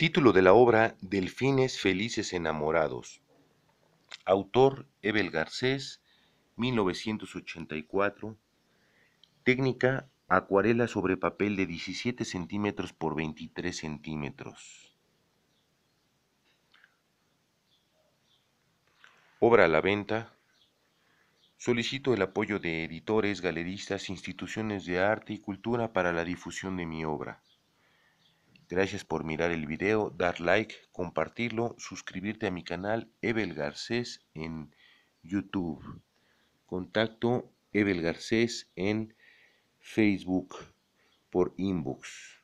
Título de la obra Delfines Felices Enamorados. Autor Ebel Garcés, 1984. Técnica acuarela sobre papel de 17 centímetros por 23 centímetros. Obra a la venta. Solicito el apoyo de editores, galeristas, instituciones de arte y cultura para la difusión de mi obra. Gracias por mirar el video, dar like, compartirlo, suscribirte a mi canal Evel Garcés en YouTube. Contacto Evel Garcés en Facebook por inbox.